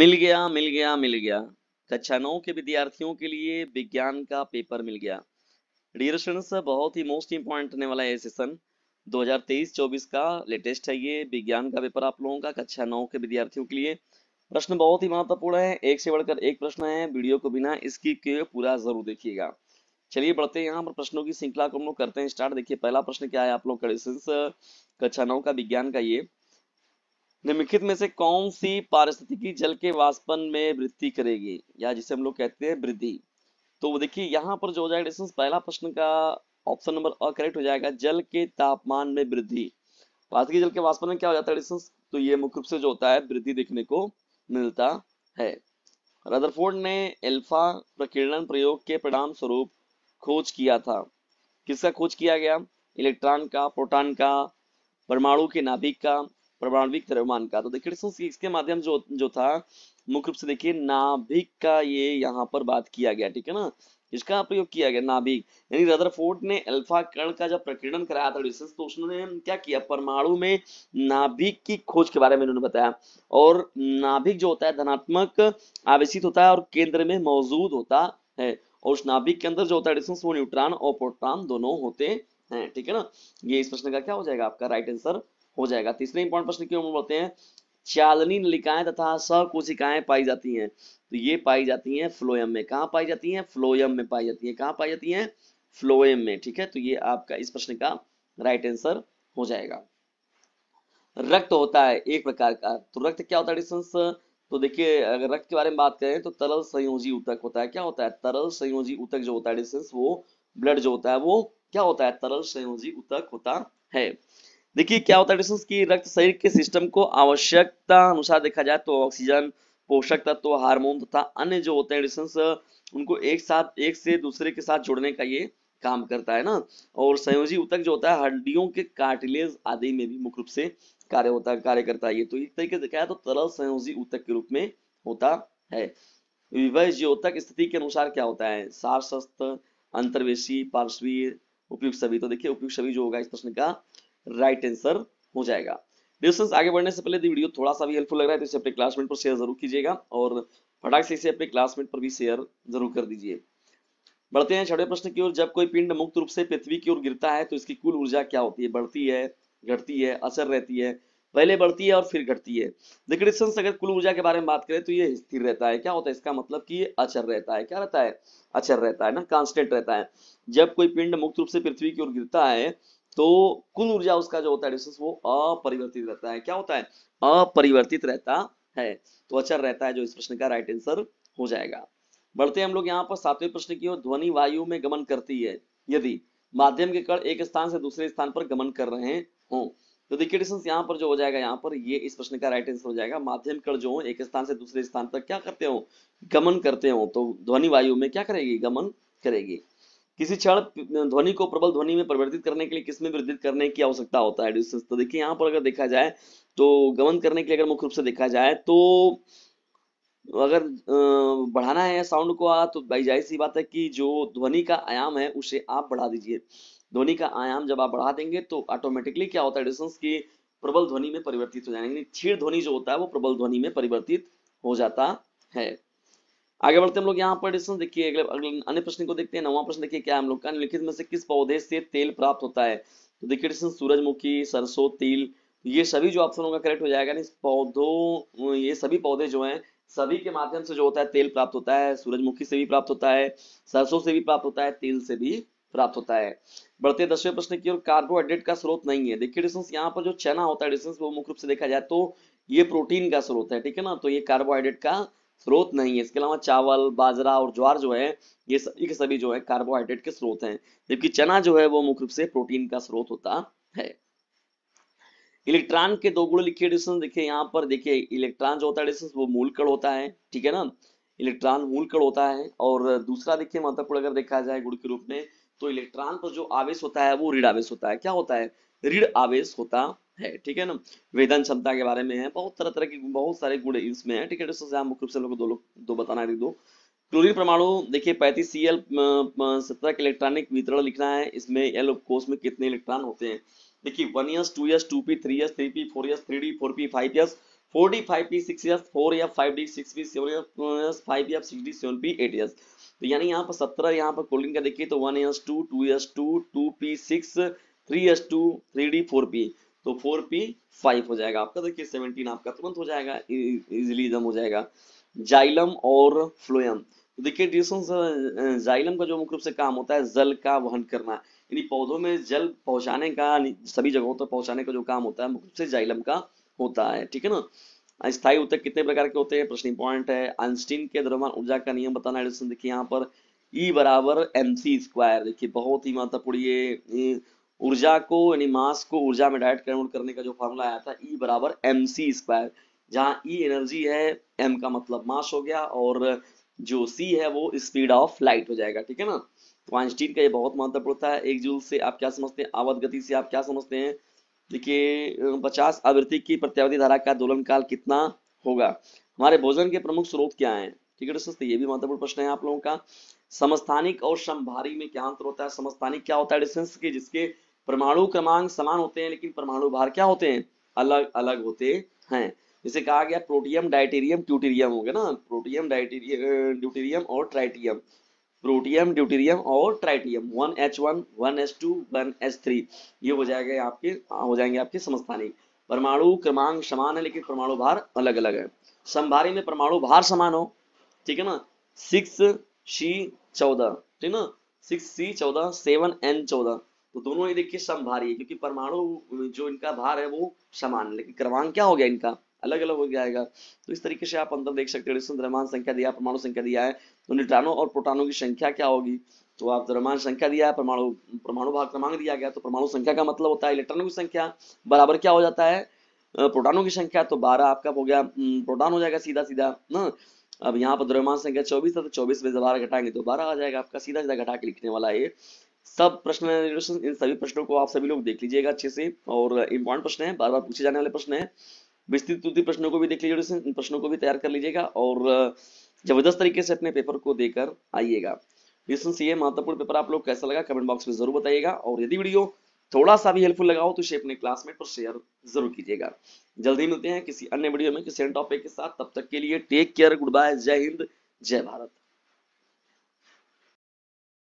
मिल गया मिल गया मिल गया कक्षा नौ के विद्यार्थियों के लिए विज्ञान का पेपर मिल गया डियर स्टूडेंट्स बहुत ही मोस्ट इंपॉर्टेंट रहने वाला है सेशन 2023-24 का लेटेस्ट है ये विज्ञान का पेपर आप लोगों का कक्षा नौ के विद्यार्थियों के लिए प्रश्न बहुत ही महत्वपूर्ण है एक से बढ़कर एक प्रश्न है वीडियो को बिना इसकी के पूरा जरूर देखिएगा चलिए बढ़ते हैं यहाँ पर प्रश्नों की श्रृंखला को हम लोग करते हैं स्टार्ट देखिए पहला प्रश्न क्या है आप लोग कक्षा नौ का विज्ञान का ये निम्नलिखित में से कौन सी पारिस्थितिकी जल के वाष्पन में वृद्धि करेगी या जिसे हम लोग कहते हैं वृद्धि तो देखिए यहाँ पर जो हो जाएगा डिस्टेंस पहला प्रश्न का ऑप्शन नंबर अ करेक्ट हो जाएगा जल के तापमान में वृद्धि पारसिकी जल के वाष्पन में क्या हो जाता है डिस्टेंस तो ये मुख्य रूप से जो होता है वृद्धि देखने को मिलता है रदरफोर्ड ने एल्फा प्रकीर्णन प्रयोग के परिणाम स्वरूप खोज किया था किसका खोज किया गया इलेक्ट्रॉन का प्रोटॉन का परमाणु के नाभिक का प्रमाणविक द्रव्यमान का तो देखिए इसके माध्यम जो जो था मुख्य रूप से देखिए नाभिक का ये यहाँ पर बात किया गया ठीक है ना इसका प्रयोग किया गया नाभिक यानी रदरफोर्ड ने अल्फा कण का जब प्रकीर्णन कराया था रिसर्च तो उसने क्या किया परमाणु में नाभिक की खोज के बारे में उन्होंने बताया और नाभिक जो होता है धनात्मक आवेशित होता है और केंद्र में मौजूद होता है और उस नाभिक के अंदर जो होता है डिस्टेंस वो न्यूट्रॉन और प्रोटॉन दोनों होते हैं ठीक है ना ये इस प्रश्न का क्या हो जाएगा आपका राइट आंसर हो जाएगा तीसरे इंपॉर्टेंट प्रश्न क्यों बोलते हैं चालनी नलिकाएं तथा सकोशिकाएं पाई जाती हैं तो ये पाई जाती हैं फ्लोएम में कहा पाई जाती हैं फ्लोएम में पाई जाती हैं कहा पाई जाती हैं फ्लोएम में ठीक है तो ये आपका इस प्रश्न का राइट आंसर हो जाएगा रक्त होता है एक प्रकार का तो रक्त क्या होता है डिस्टेंस तो देखिए अगर रक्त के बारे में बात करें तो तरल संयोजी उतक होता है क्या होता है तरल संयोजी उतक जो होता है डिस्टेंस वो ब्लड जो होता है वो क्या होता है तरल संयोजी उतक होता है देखिए क्या होता है कि रक्त शरीर के सिस्टम को आवश्यकता अनुसार देखा जाए तो ऑक्सीजन पोषक तत्व हार्मोन तथा अन्य जो होते हैं उनको एक साथ एक से दूसरे के साथ जोड़ने का ये काम करता है ना और संयोजी उतक जो होता है हड्डियों के कार्टिलेज आदि में भी मुख्य रूप से कार्य होता है कार्य करता है ये तो एक तरीके से देखा जाए तो तरल संयोजी उतक के रूप में होता है विवज्य ऊतक स्थिति के अनुसार क्या होता है सार अंतर्वेशी पार्श्वीय उपयुक्त सभी तो देखिए उपयुक्त सभी जो होगा इस प्रश्न का राइट आंसर हो जाएगा डिस्टेंस आगे बढ़ने से पहले वीडियो थोड़ा सा भी हेल्पफुल लग रहा है तो इसे अपने क्लासमेट पर शेयर जरूर कीजिएगा और फटाक से इसे अपने क्लासमेट पर भी शेयर जरूर कर दीजिए बढ़ते हैं छठे प्रश्न की ओर जब कोई पिंड मुक्त रूप से पृथ्वी की ओर गिरता है तो इसकी कुल ऊर्जा क्या होती है बढ़ती है घटती है असर रहती है पहले बढ़ती है और फिर घटती है देखिए डिस्टेंस अगर कुल ऊर्जा के बारे में बात करें तो ये स्थिर रहता है क्या होता है इसका मतलब कि ये अचर रहता है क्या रहता है अचर रहता है ना कांस्टेंट रहता है जब कोई पिंड मुक्त रूप से पृथ्वी की ओर गिरता है तो कुल ऊर्जा उसका जो होता है डिस्टेंस वो अपरिवर्तित रहता है क्या होता है अपरिवर्तित रहता है तो अचर रहता है जो इस प्रश्न का राइट आंसर हो जाएगा बढ़ते हम लोग यहाँ पर सातवें प्रश्न की ओर ध्वनि वायु में गमन करती है यदि माध्यम के कण एक स्थान से दूसरे स्थान पर गमन कर रहे हो तो देखिए डिस्टेंस यहाँ पर जो हो जाएगा यहाँ पर ये इस प्रश्न का राइट आंसर हो जाएगा माध्यम कण जो हो एक स्थान से दूसरे स्थान तक क्या करते हो गमन करते हो तो ध्वनि वायु में क्या करेगी गमन करेगी किसी क्षण ध्वनि को प्रबल ध्वनि में परिवर्तित करने के लिए किसमें वृद्धित करने की आवश्यकता होता है तो देखिए यहाँ पर अगर देखा जाए तो गमन करने के लिए अगर मुख्य रूप से देखा जाए तो अगर बढ़ाना है साउंड को आ तो भाई जाहिर सी बात है कि जो ध्वनि का आयाम है उसे आप बढ़ा दीजिए ध्वनि का आयाम जब आप बढ़ा देंगे तो ऑटोमेटिकली क्या होता है एडिसन्स की प्रबल ध्वनि में परिवर्तित हो जाएंगे क्षीर ध्वनि जो होता है वो प्रबल ध्वनि में परिवर्तित हो जाता है आगे बढ़ते हम लोग यहाँ पर देखिए अगले अन्य प्रश्न को देखते हैं नवा प्रश्न देखिए क्या हम लोग का निखित में से किस पौधे से तेल प्राप्त होता है तो देखिए सूरजमुखी सरसों तिल ये सभी जो ऑप्शन होगा करेक्ट हो जाएगा इस पौधों ये सभी पौधे जो हैं सभी के माध्यम से जो होता है तेल प्राप्त होता है सूरजमुखी से भी प्राप्त होता है सरसों से भी प्राप्त होता है तेल से भी प्राप्त होता है बढ़ते दसवें प्रश्न की ओर कार्बोहाइड्रेट का स्रोत नहीं है देखिए डिस्टेंस यहाँ पर जो चना होता है डिस्टेंस वो मुख्य रूप से देखा जाए तो ये प्रोटीन का स्रोत है ठीक है ना तो ये कार्बोहाइड्रेट का स्रोत नहीं है इसके अलावा चावल बाजरा और ज्वार जो है ये सभी के सभी जो है कार्बोहाइड्रेट के स्रोत हैं जबकि चना जो है वो मुख्य रूप से प्रोटीन का स्रोत होता है इलेक्ट्रॉन के दो गुण लिखे डिस्टेंस देखिए यहाँ पर देखिए इलेक्ट्रॉन जो होता है डिस्टेंस वो मूल कड़ होता है ठीक है ना इलेक्ट्रॉन मूल कड़ होता है और दूसरा देखिए महत्वपूर्ण अगर देखा जाए गुण के रूप में तो इलेक्ट्रॉन पर जो आवेश होता है वो ऋण आवेश होता है क्या होता है ऋण आवेश होता है ठीक है ना वेदन क्षमता के बारे में है बहुत तरह तरह के बहुत सारे गुण इसमें है ठीक है दोस्तों मुख्य रूप से लोग दो लोग दो बताना है दो क्लोरीन परमाणु देखिए पैंतीस सी एल सत्रह के इलेक्ट्रॉनिक वितरण लिखना है इसमें एल उपकोष में कितने इलेक्ट्रॉन होते हैं देखिए one S two S two P three S three P four S three D four P five S four D five P six S four F five D six P seven S five F six D seven P eight S तो यानी यहाँ पर सत्रह यहाँ पर Colin का देखिए तो one S two two S two two P six three S two three D four P तो फोर पी फाइव हो जाएगा आपका तो देखिए सेवनटीन आपका तुरंत हो जाएगा इजिली जम हो जाएगा जाइलम और फ्लोयम तो देखिए डिस्टेंस जाइलम का जो मुख्य रूप से काम होता है जल का वहन करना यानी पौधों में जल पहुंचाने का सभी जगहों तक तो पहुंचाने का जो काम होता है मुख्य रूप से जाइलम का होता है ठीक है ना स्थायी उत्तर कितने प्रकार के होते हैं प्रश्न पॉइंट है आइंस्टीन के द्रव्यमान ऊर्जा का नियम बताना एडिसन देखिए यहाँ पर ई e बराबर एम सी स्क्वायर देखिए बहुत ही महत्वपूर्ण ये ऊर्जा को यानी मास को ऊर्जा में डायरेक्ट कन्वर्ट करने का जो फॉर्मूला आया था ई e बराबर एम सी स्क्वायर जहाँ ई e एनर्जी है एम का मतलब मास हो गया और जो सी है वो स्पीड ऑफ लाइट हो जाएगा ठीक है ना तो आइंस्टीन का ये बहुत महत्वपूर्ण था एक जूल से आप क्या समझते हैं आवत गति से आप क्या समझते हैं देखिए पचास आवृत्ति की प्रत्यावधि धारा का दोलन काल कितना होगा हमारे भोजन के प्रमुख स्रोत क्या है ठीक है दोस्तों ये भी महत्वपूर्ण प्रश्न है आप लोगों का समस्थानिक और समभारी में क्या अंतर होता है समस्थानिक क्या होता है डिस्टेंस के जिसके परमाणु क्रमांक समान होते हैं लेकिन परमाणु भार क्या होते हैं अलग अलग होते हैं जैसे कहा गया प्रोटियम डाइटेरियम ट्यूटेरियम हो गया ना प्रोटियम डाइटेरियम ड्यूटेरियम और ट्राइटियम प्रोटियम ड्यूटेरियम और tritium one H one one H two one H three ये हो जाएगा आपके हो जाएंगे आपके समस्थानी परमाणु क्रमांक समान है लेकिन परमाणु भार अलग अलग है संभारी में परमाणु भार समान हो ठीक है ना सिक्स सी चौदह ठीक ना सिक्स सी चौदह सेवन एन चौदह तो दोनों ही देखिए भारी है क्योंकि परमाणु जो इनका भार है वो समान है लेकिन क्रमांक क्या हो गया इनका अलग अलग हो जाएगा तो इस तरीके से आप अंतर देख सकते हो द्रव्यमान संख्या दिया परमाणु संख्या दिया है तो न्यूट्रॉनों और प्रोटानों की संख्या क्या होगी तो आप द्रव्यमान संख्या दिया है परमाणु परमाणु भाग क्रमांक दिया गया तो परमाणु संख्या का मतलब होता है इलेक्ट्रॉनों की संख्या बराबर क्या हो जाता है प्रोटानों की संख्या तो बारह आपका हो गया प्रोटान हो जाएगा सीधा सीधा न अब यहाँ पर द्रव्यमान संख्या चौबीस है तो चौबीस में से बारह घटाएंगे तो बारह आ जाएगा आपका सीधा सीधा घटा के लिखने वाला है सब प्रश्न इन सभी प्रश्नों को आप सभी लोग देख लीजिएगा अच्छे से और इम्पोर्टेंट प्रश्न है बार बार पूछे जाने वाले प्रश्न है विस्तृत प्रश्नों को भी देख लीजिए इन प्रश्नों को भी तैयार कर लीजिएगा और जबरदस्त तरीके से अपने पेपर को देकर आइएगा महत्वपूर्ण पेपर आप लोग कैसा लगा कमेंट बॉक्स में जरूर बताइएगा और यदि वीडियो थोड़ा सा भी हेल्पफुल लगा हो तो इसे अपने क्लासमेट पर शेयर जरूर कीजिएगा जल्दी मिलते हैं किसी अन्य वीडियो में किसी टॉपिक के साथ तब तक के लिए टेक केयर गुड बाय जय हिंद जय भारत